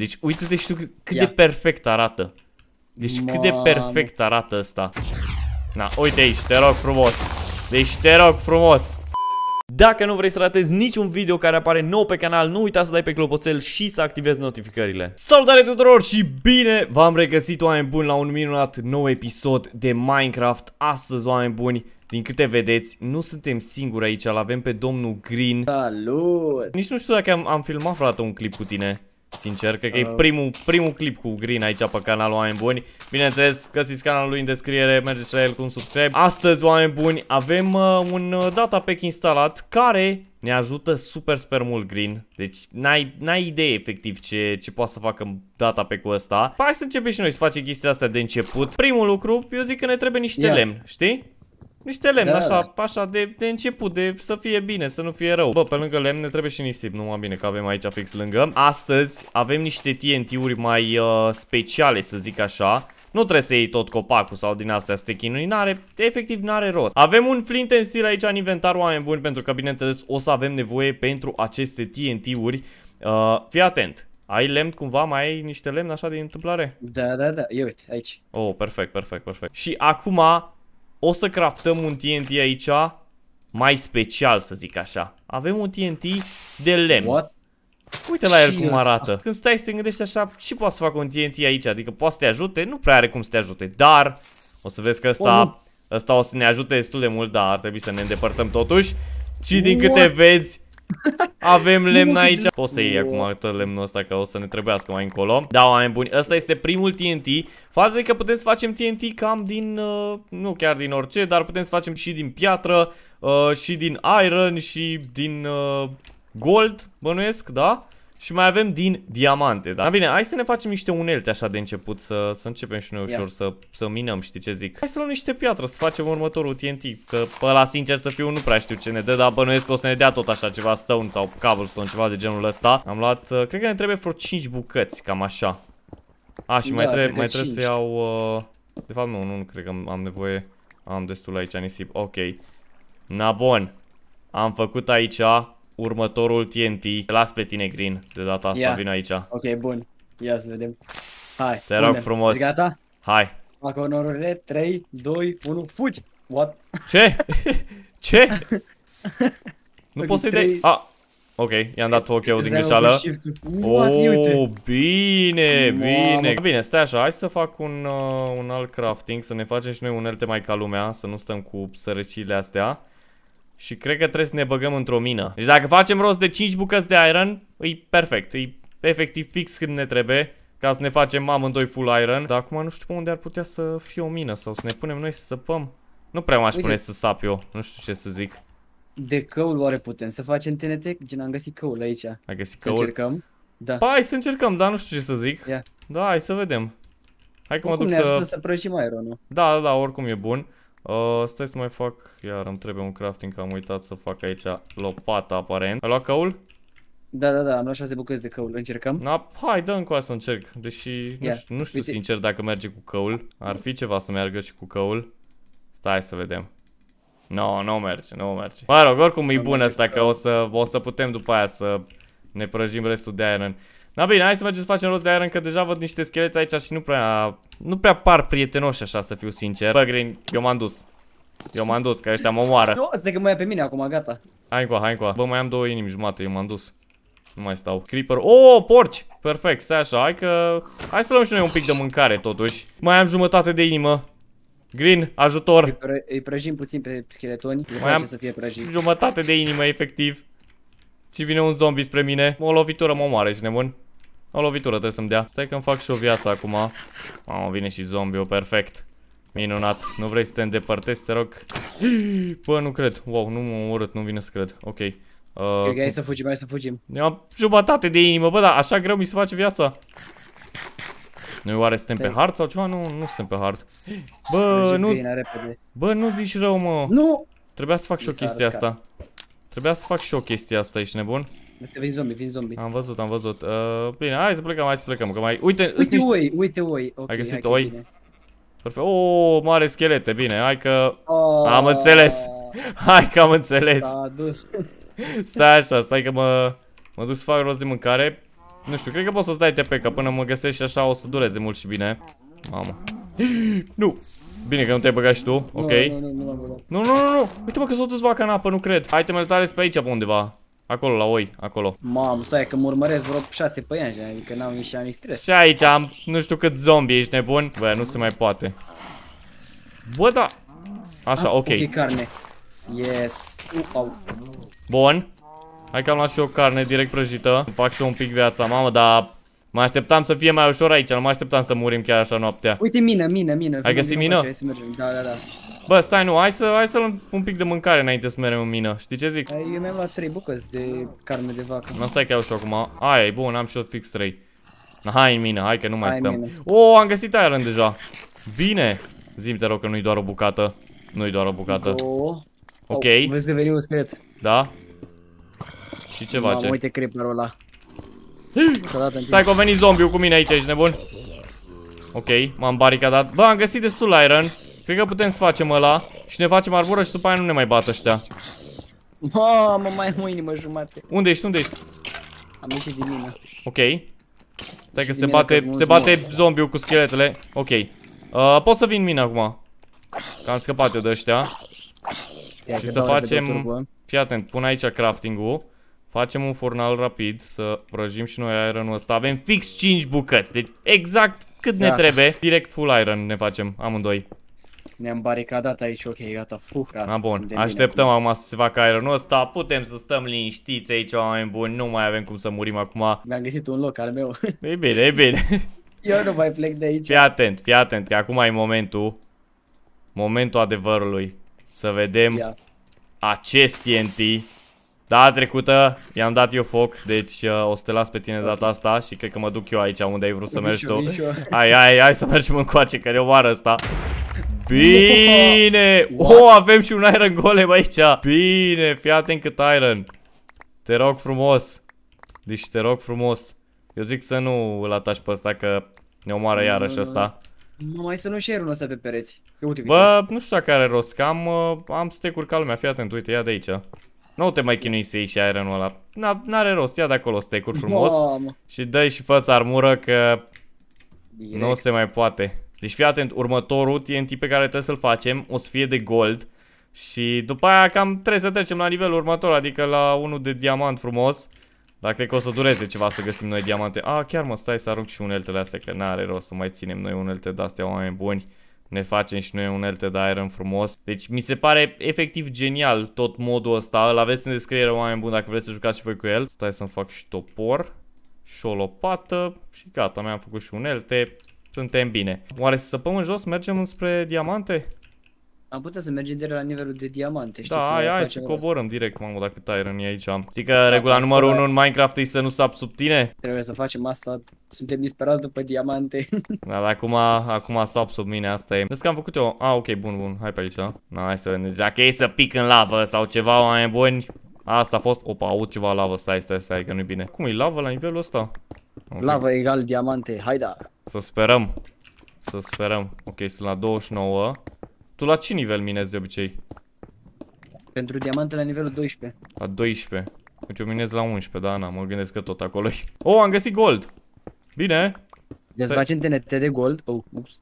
Deci uite-te și tu cât Ia. de perfect arată. Deci Man. cât de perfect arată asta. Na, uite aici, te rog frumos. Deci te rog frumos. Dacă nu vrei să ratezi niciun video care apare nou pe canal, nu uita să dai pe clopoțel și să activezi notificările. Salutare tuturor și bine v-am regăsit oameni buni la un minunat nou episod de Minecraft. Astăzi, oameni buni, din câte vedeți, nu suntem singuri aici, l avem pe domnul Green. Salut! Nici nu știu dacă am, am filmat, frate, un clip cu tine. Sincer, cred că uh. e primul, primul clip cu Green aici pe canalul Oameni Buni Bineînțeles, găsiți canalul lui în descriere, mergeți la el cu un subscribe Astăzi, Oameni Buni, avem uh, un uh, pack instalat care ne ajută super, super mult Green Deci n-ai idee efectiv ce, ce poate să facă pe ul ăsta Hai să începem și noi să facem chestia asta de început Primul lucru, eu zic că ne trebuie niște yeah. lemn, știi? Niște lemn, da. așa, așa de, de început, de să fie bine, să nu fie rău Bă, pe lângă lemne trebuie și nisip, numai bine că avem aici fix lângă Astăzi avem niște TNT-uri mai uh, speciale, să zic așa nu trebuie să iei tot copacul sau din astea să te chinui, n-are, efectiv n-are rost. Avem un flint în stil aici în inventar, oameni buni, pentru că bineînțeles o să avem nevoie pentru aceste TNT-uri. Uh, fii atent, ai lemn cumva? Mai ai niște lemn așa de întâmplare? Da, da, da, ia uite, aici. Oh, perfect, perfect, perfect. Și acum o să craftăm un TNT aici mai special, să zic așa. Avem un TNT de lemn. What? Uite la el cum arată. Când stai să te gândești așa, și poate să fac un TNT aici, adică poate să te ajute, nu prea are cum să te ajute, dar o să vezi că oh, ăsta, ăsta o să ne ajute destul de mult, dar ar trebui să ne îndepărtăm totuși. Și din What? câte vezi, Avem lemn aici. Poți să iei acum tot lemnul ăsta că o să ne trebuiască mai încolo. Da, oameni buni, ăsta este primul TNT. Faza e că putem să facem TNT cam din, uh, nu chiar din orice, dar putem să facem și din piatră, uh, și din iron, și din uh, gold, bănuiesc, da? Și mai avem din diamante, da? Bine, hai să ne facem niște unelte așa de început, să, să începem și noi ușor, să, să minăm, știi ce zic? Hai să luăm niște piatră, să facem următorul TNT, că pe la sincer să fiu nu prea știu ce ne dă, dar bănuiesc că o să ne dea tot așa ceva stone sau cobblestone, ceva de genul ăsta. Am luat, uh, cred că ne trebuie vreo 5 bucăți, cam așa. A, și da, mai, trebuie, mai trebuie să iau... Uh... De fapt, nu, nu, nu cred că am nevoie. Am destul aici nisip, ok. Na, bun. Am făcut aici următorul TNT. Te las pe tine, Green, de data asta, yeah. vin aici. Ok, bun. Ia să vedem. Hai, Te rog bine. frumos. Ești gata? Hai. Fac onorurile, 3, 2, 1, fugi! What? Ce? Ce? nu okay, poți să-i dai... Ah, ok, i-am dat ok din greșeală. Oh, bine, bine. Bine, stai așa, hai să fac un, uh, un alt crafting, să ne facem și noi unelte mai ca lumea, să nu stăm cu sărăcile astea. Și cred că trebuie să ne băgăm într-o mină. Deci dacă facem rost de 5 bucăți de iron, e perfect. E efectiv fix când ne trebuie. Ca să ne facem amândoi full iron. Dar acum nu știu pe unde ar putea să fie o mină sau să ne punem noi să săpăm. Nu prea m-aș pune să sap eu. Nu știu ce să zic. De căul oare putem să facem TNT? Gen am găsit căul aici. Ai găsit căul? Să încercăm? Da. Pa, păi, hai să încercăm, dar nu știu ce să zic. Yeah. Da, hai să vedem. Hai că mă duc ne să... să prăjim ironul. Da, da, da, oricum e bun. Uh, stai să mai fac, iar îmi trebuie un crafting, că am uitat să fac aici lopata aparent. Ai luat căul? Da, da, da, am luat 6 bucăți de căul, încercăm? Na, hai, dă încoa să încerc, deși yeah. nu știu, nu știu sincer dacă merge cu căul. Ar fi ceva să meargă și cu căul. Stai să vedem. No, nu merge, nu merge. Mă rog, oricum e bun asta că o să, o să putem după aia să ne prăjim restul de iron. Da, bine, hai să mergem să facem rost de aer, încă deja văd niște scheleți aici și nu prea... Nu prea par prietenoși așa, să fiu sincer. Bă, Green, eu m-am dus. Eu m-am dus, că ăștia mă moară. Nu, se că mă ia pe mine acum, gata. Hai încoa, hai încoa. Bă, mai am două inimi jumate, eu m-am dus. Nu mai stau. Creeper. Oh, porci! Perfect, stai așa, hai că... Hai să luăm și noi un pic de mâncare, totuși. Mai am jumătate de inimă. Green, ajutor! Îi, îi prăjim puțin pe scheletoni. Mai am să fie prăjit. jumătate de inimă, efectiv. Și vine un zombie spre mine. O lovitură mă moare, ești nebun? O lovitură trebuie să-mi dea. Stai că-mi fac și o viață acum. Mamă, vine și zombiul, perfect. Minunat. Nu vrei să te îndepărtezi, te rog? Bă, nu cred. Wow, nu mă urât, nu vine să cred. Ok. Uh, Cred că hai să fugim, hai să fugim. Eu am jumătate de inimă, bă, dar așa greu mi se face viața. Noi oare suntem Stai. pe hard sau ceva? Nu, nu suntem pe hard. Bă, nu... Bă, nu zici rău, mă. Nu! Trebuia să fac și o chestie asta. Trebuia să fac și o chestie asta, ești nebun? vin zombie, vin zombie. Am văzut, am văzut. Uh, bine, hai să plecăm, hai să plecăm, că mai... Uite, uite niște... oi, uite oi. Okay, Ai găsit oi? Perfect. O, oh, mare schelete, bine, hai că... Oh. Am înțeles. Hai că am înțeles. a dus. Stai așa, stai că mă... Mă duc să fac rost de mâncare. Nu știu, cred că poți să-ți dai TP, că până mă găsești și așa o să dureze mult și bine. Mamă. Nu. Bine că nu te-ai băgat și tu, ok. Nu, nu, nu, nu, nu, nu, nu, nu, că nu, nu, nu, nu, nu, nu, nu cred. nu, nu, nu, nu, aici, nu, undeva. Acolo, la oi, acolo. Mamă, stai că mă urmăresc vreo 6 păianjeni, adică n-am nici am nici stres. Și aici am nu știu cât zombie, ești nebun? Bă, nu se mai poate. Bă, da. Așa, ah, ok. Ok, carne. Yes. Uh, au. Bun. Hai că am luat și o carne direct prăjită. Fac și un pic viața, mamă, dar Mă așteptam să fie mai ușor aici, nu mă așteptam să murim chiar așa noaptea. Uite mină, mină, mină. Ai găsit mină? Da, da, da. Bă, stai, nu, hai să, hai să luăm un pic de mâncare înainte să mergem în mină, știi ce zic? Eu mi-am luat 3 bucăți de carne de vacă. Nu, stai că iau și acum, aia e bun, am și eu fix 3 Hai în mină, hai că nu mai hai stăm O, oh, am găsit iron deja Bine, Zim, te rog că nu-i doar o bucată Nu-i doar o bucată Oh. Ok oh, Vezi că veni un scret. Da? Și ce face? Uite creeperul ăla Stai că a venit zombiul cu mine aici, ești nebun? Ok, m-am baricadat Bă, am găsit destul iron Cred că putem să facem ăla și ne facem arbură și după aia nu ne mai bat ăștia. Mamă, mai am o inimă jumate. Unde ești? Unde ești? Am ieșit din mine. Ok. Stai că se bate, că se bate zombiul cu scheletele. Ok. Uh, pot să vin mine acum. Că am scăpat eu de ăștia. Ia și să facem... Fii atent, pun aici crafting-ul. Facem un furnal rapid să prăjim și noi iron-ul ăsta. Avem fix 5 bucăți, deci exact cât da. ne trebuie. Direct full iron ne facem amândoi. Ne-am baricadat aici, ok, gata, fuh, gata. Na ah, bun, așteptăm acum. să se facă aerul ăsta, putem să stăm liniștiți aici, oameni buni, nu mai avem cum să murim acum. Mi-am găsit un loc al meu. E bine, e bine. Eu nu mai plec de aici. Fii atent, fii atent, că acum e momentul, momentul adevărului, să vedem Ia. acest TNT. Da, trecută i-am dat eu foc, deci uh, o să te las pe tine okay. data asta și cred că mă duc eu aici unde ai vrut să mergi tu. Hai, hai, hai să mergem încoace, că ne omoară asta. Bine! O, oh, avem și un Iron Golem aici! Bine, fii atent cât Iron! Te rog frumos! Deci te rog frumos! Eu zic să nu îl atași pe ăsta că ne omoară iarăși ăsta. Mai să nu share-ul ăsta pe pereți. Uite, Bă, nu știu dacă are rost, că am, uh, am stack-uri ca lumea, fii atent, uite, ia de aici. Nu te mai chinui să iei și iron-ul ăla. N-are rost, ia de acolo stack frumos. Bam. Și dai și fă armură că Direct. nu se mai poate. Deci fii atent, următorul TNT pe care trebuie să-l facem o să fie de gold și după aia cam trebuie să trecem la nivelul următor, adică la unul de diamant frumos. Dar cred că o să dureze ceva să găsim noi diamante. A, chiar mă, stai să arunc și uneltele astea, că n-are rost să mai ținem noi unelte de-astea oameni buni. Ne facem și noi unelte de iron frumos. Deci mi se pare efectiv genial tot modul ăsta. Îl aveți în descriere oameni buni dacă vreți să jucați și voi cu el. Stai să-mi fac și topor și o lopată și gata, mi-am făcut și unelte. Suntem bine. Oare să săpăm în jos? Mergem spre diamante? Am putea să mergem direct la nivelul de diamante, știi? Da, hai, hai să coborăm asta. direct, mamă, dacă Tyron e aici. Știi că da, regula da, numărul 1 da. în Minecraft e să nu sap sub tine? Trebuie să facem asta, suntem disperați după diamante. da, dar acum, acum sap sub mine, asta e. Vezi că am făcut eu. Ah, ok, bun, bun, hai pe aici. Da? Na, hai să ne dacă e să pic în lavă sau ceva, mai buni. Asta a fost, opa, aud ceva lavă, stai, stai, stai, că nu-i bine. Cum e lavă la nivelul ăsta? Okay. Lava egal diamante, haida! Să sperăm! Să sperăm. Ok, sunt la 29. Tu la ce nivel minezi de obicei? Pentru diamante la nivelul 12. La 12. Uite, eu minez la 11, da, na, mă gândesc că tot acolo -i. Oh, am găsit gold! Bine! Deci facem TNT de gold. Oh, ups.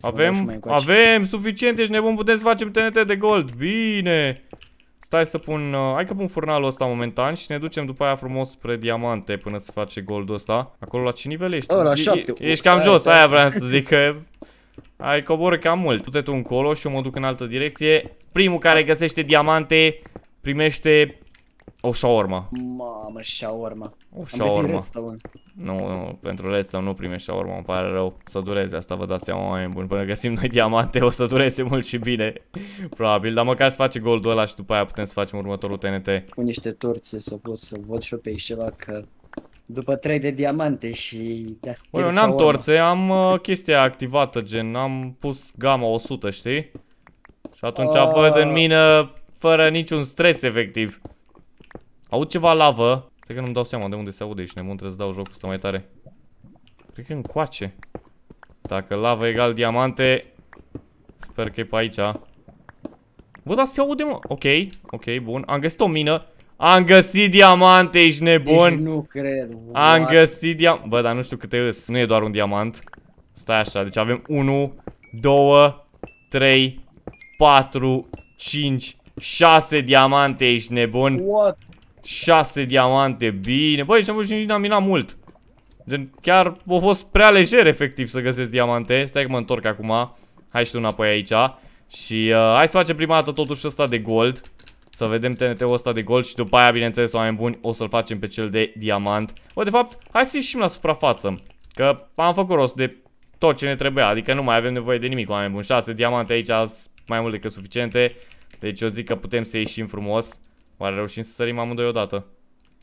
Avem, avem suficient, ești nebun, putem să facem TNT de gold. Bine! Stai să pun, uh, hai că pun furnalul ăsta momentan și ne ducem după aia frumos spre diamante până se face goldul ăsta. Acolo la ce nivel ești? Oh, la 7. E, ești cam jos, aia, vreau să zic că ai cobor cam mult. Du-te tu încolo și eu mă duc în altă direcție. Primul care găsește diamante primește o șaorma. Mamă, șaorma. O șaorma. Nu, nu pentru rest să nu primește urmă, îmi pare rău. să dureze asta, vă dați seama, oameni buni. Până găsim noi diamante, o să dureze mult și bine. Probabil, dar măcar să face goldul ăla și după aia putem să facem următorul TNT. Cu niște torțe să pot să văd și eu pe ceva că după 3 de diamante și... Da, eu n-am torțe, am uh, chestia activată, gen, am pus gama 100, știi? Și atunci oh. Ah. văd în mină fără niciun stres, efectiv. Aud ceva lavă. Cred că nu-mi dau seama de unde se aude și ne trebuie să dau jocul ăsta mai tare. Cred că încoace. Dacă lava egal diamante, sper că e pe aici. Bă, dar se aude, mă. Ok, ok, bun. Am găsit o mină. Am găsit diamante, ești nebun. Deci nu cred. Am găsit diamante. Bă, dar nu știu câte îs. Nu e doar un diamant. Stai așa, deci avem 1, 2, 3, 4, 5, 6 diamante, ești nebun. What 6 diamante, bine. Băi, și am și n-am minat mult. Gen, chiar a fost prea lejer, efectiv, să găsesc diamante. Stai că mă întorc acum. Hai și tu înapoi aici. Și uh, hai să facem prima dată totuși ăsta de gold. Să vedem TNT-ul ăsta de gold și după aia, bineînțeles, oameni buni, o să-l facem pe cel de diamant. Bă, de fapt, hai să ieșim la suprafață. Că am făcut rost de tot ce ne trebuia. Adică nu mai avem nevoie de nimic, oameni buni. 6 diamante aici mai mult decât suficiente. Deci eu zic că putem să ieșim frumos. Oare reușim să sărim amândoi odată?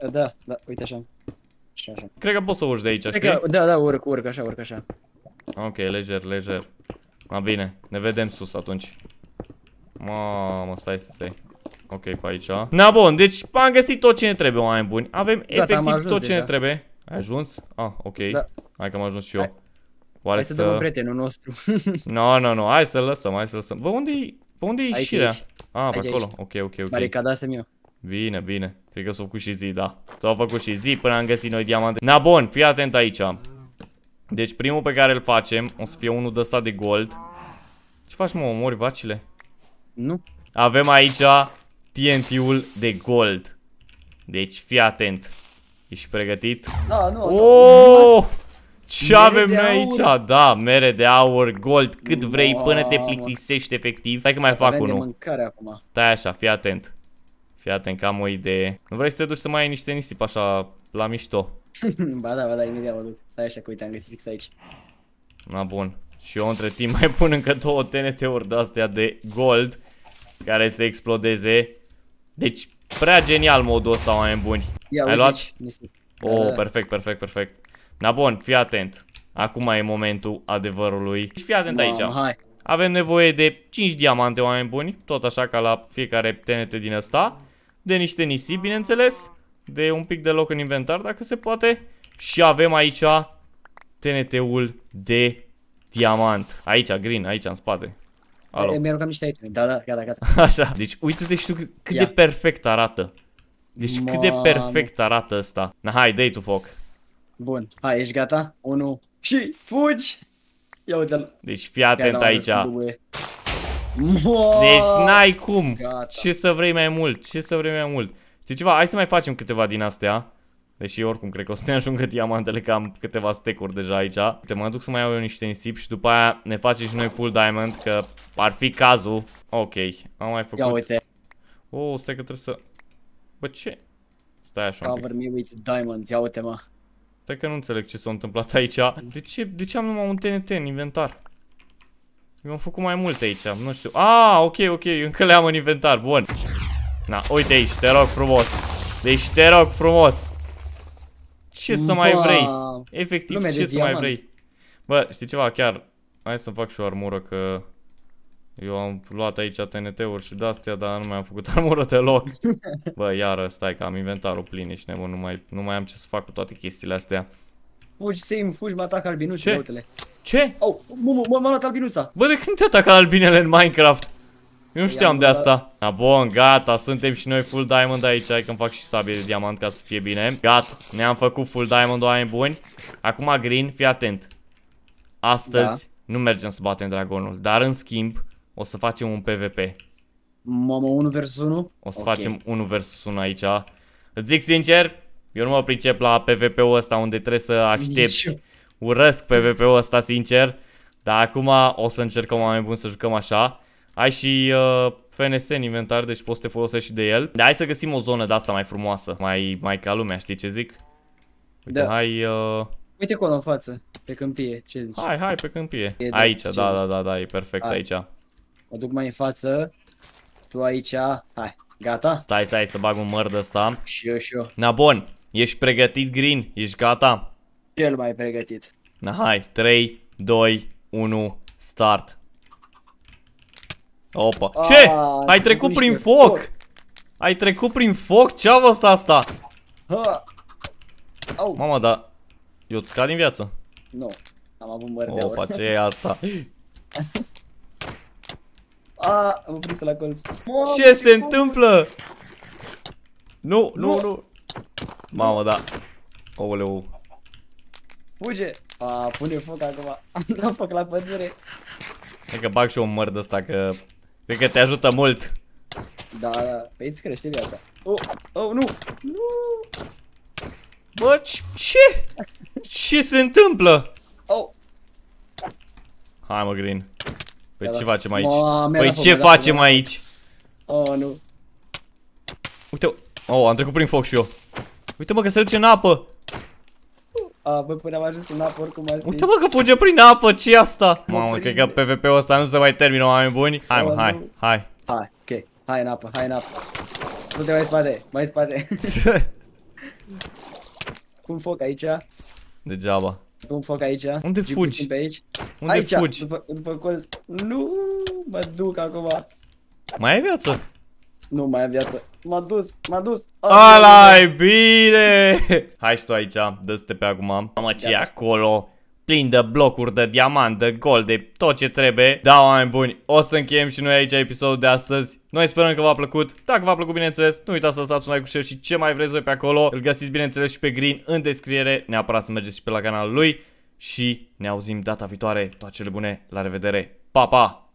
Da, da, da uite așa. așa. Cred că poți să urci de aici, știi? da, da, urc, urc, așa, urc, așa. Ok, lejer, lejer. Ma bine, ne vedem sus atunci. Mamă, stai, stai, stai. Ok, pe aici. Na bun, deci am găsit tot ce ne trebuie, oameni buni. Avem efectiv tot ce deja. ne trebuie. Ai ajuns? Ah, ok. Da. Hai că am ajuns și eu. Hai. Oare hai să... să dăm prietenul nostru. Nu, no, nu, no, nu, no. hai să lăsăm, hai să lăsăm. Bă, unde i Bă, unde e ieșirea? Ah, pe acolo. Aici. Ok, ok, ok. să-mi eu. Bine, bine. Cred că s-au făcut și zi, da. S-au făcut și zi până am găsit noi diamante. Na bun, fii atent aici. Deci primul pe care îl facem o să fie unul de ăsta de gold. Ce faci, mă, omori vacile? Nu. Avem aici TNT-ul de gold. Deci fii atent. Ești pregătit? Da, nu. Oh! Ce mere avem noi aici? Aur. Da, mere de aur, gold, cât vrei până te plictisești efectiv. Stai că mai fac unul. Stai așa, fii atent. Fii atent că am o idee. Nu vrei să te duci să mai ai niște nisip așa la mișto? ba da, ba da, imediat mă duc. Stai așa că uite, am găsit fix aici. Na bun. Și eu între timp mai pun încă două TNT-uri de-astea de gold care să explodeze. Deci, prea genial modul ăsta, oameni buni. Ia, Ai luat? O, oh, da, da, da. perfect, perfect, perfect. Na bun, fii atent. Acum e momentul adevărului. Și fii atent Mamă, aici. Hai. Avem nevoie de 5 diamante, oameni buni, tot așa ca la fiecare TNT din ăsta de niște nisip, bineînțeles, de un pic de loc în inventar, dacă se poate. Și avem aici TNT-ul de diamant. Aici, green, aici, în spate. Alo. mi a rugat niște aici. Da, da, gata, gata. Așa. Deci, uite-te și tu cât Ia. de perfect arată. Deci cât de perfect arată asta. Na, hai, dai tu foc. Bun. Hai, ești gata? 1 și fugi! Ia uite-l. Deci fii atent aici da, aici. Deci n-ai cum. Gata. Ce să vrei mai mult? Ce să vrei mai mult? Știi ceva? Hai să mai facem câteva din astea. Deși oricum cred că o să ne ajungă diamantele că am câteva stecuri deja aici. Te mă duc să mai iau eu niște nisip și după aia ne faci și noi full diamond că ar fi cazul. Ok, am mai făcut. Ia uite. Oh, stai că trebuie să... Bă, ce? Stai așa Cover me with diamonds, ia uite mă. Stai că nu înțeleg ce s-a întâmplat aici. De ce, de ce am numai un TNT în inventar? Mi-am făcut mai mult aici, nu știu. Ah, ok, ok, încă le am în inventar, bun. Na, uite aici, te rog frumos. Deci te rog frumos. Ce să mai vrei? Efectiv, ce să diamant. mai vrei? Bă, știi ceva, chiar, hai să fac și o armură, că... Eu am luat aici TNT-uri și de-astea, dar nu mi-am făcut armură deloc. Bă, iară, stai că am inventarul plin, ești nebun, nu mai, nu mai am ce să fac cu toate chestiile astea. Fugi, Sim, fugi, mă atac albinuci, lăutele. Ce? Au, m am luat albinuța. Bă, de când te atacă albinele în Minecraft? Eu nu știam de asta. Da, bun, gata, suntem și noi full diamond aici. Hai că fac și sabie de diamant ca să fie bine. Gata, ne-am făcut full diamond, oameni buni. Acum, Green, fii atent. Astăzi da. nu mergem să batem dragonul, dar în schimb o să facem un PvP. Mamă, 1 vs 1? O să okay. facem 1 vs 1 aici. Îți zic sincer, eu nu mă pricep la PvP-ul ăsta unde trebuie să aștepți Nici. Urăsc PvP-ul ăsta, sincer. Dar acum o să încercăm mai bun să jucăm așa. Ai și uh, FNS în inventar, deci poți să te folosești și de el. Dar hai să găsim o zonă de-asta mai frumoasă, mai, mai ca lumea, știi ce zic? Uite, da. hai... Uh... Uite acolo în față, pe câmpie, ce zici? Hai, hai, pe câmpie. E aici, da, da, da, da, e perfect hai. aici. Mă duc mai în față, tu aici, hai, gata? Stai, stai, să bag un măr de ăsta. Și eu, și eu. Na bun, ești pregătit, Green? Ești gata? cel mai pregătit. Na, hai, 3, 2, 1, start. Opa. Ce? A, Ai trecut prin foc. foc! Ai trecut prin foc? Ce a fost asta? Ha. Au. Mama, da. Eu ți din viață? Nu. no. Am avut mări Opa, ce e asta? A, am prins la colț. Mamă, ce, ce se cum? întâmplă? Nu, nu, nu. nu. Mamă, da. Ouleu. Fuge! A, pune foc acum. Am dat foc la pădure. Cred că bag și un măr de ăsta, că... Cred că te ajută mult. Da, da, da. Păi îți crește viața. Oh, oh, nu! Nu! Bă, ce? ce se întâmplă? Oh! Hai mă, Green. Păi da, da. ce facem aici? Păi ce facem aici? Oh, nu. Uite, oh, am trecut prin foc și eu. Uite mă că se duce în apă. A, bă, până am ajuns în apă, oricum asta Uite, mă, că fuge prin apă, ce asta? Mamă, cred că PvP-ul ăsta nu se mai termină, oameni buni. Hai, mă, hai, hai. Hai, ok. Hai în apă, hai în apă. Nu te mai spate, mai spate. Cum foc aici? Degeaba. Cum foc aici? Unde fugi? Pe aici. Unde aici, fugi? După, după colț. Nu, mă duc acum. Mai ai viață? Nu, mai am viață. M-a dus, m-a dus. ala e bine! Hai și tu aici, dă-te pe acum. Mamă, ce da. e acolo? plin de blocuri, de diamant, de gol, de tot ce trebuie. Da, oameni buni, o să încheiem și noi aici episodul de astăzi. Noi sperăm că v-a plăcut. Dacă v-a plăcut, bineînțeles, nu uitați să lăsați un like cu share și ce mai vreți voi pe acolo. Îl găsiți, bineînțeles, și pe Green în descriere. Neapărat să mergeți și pe la canalul lui. Și ne auzim data viitoare. Toate cele bune, la revedere. Pa, pa!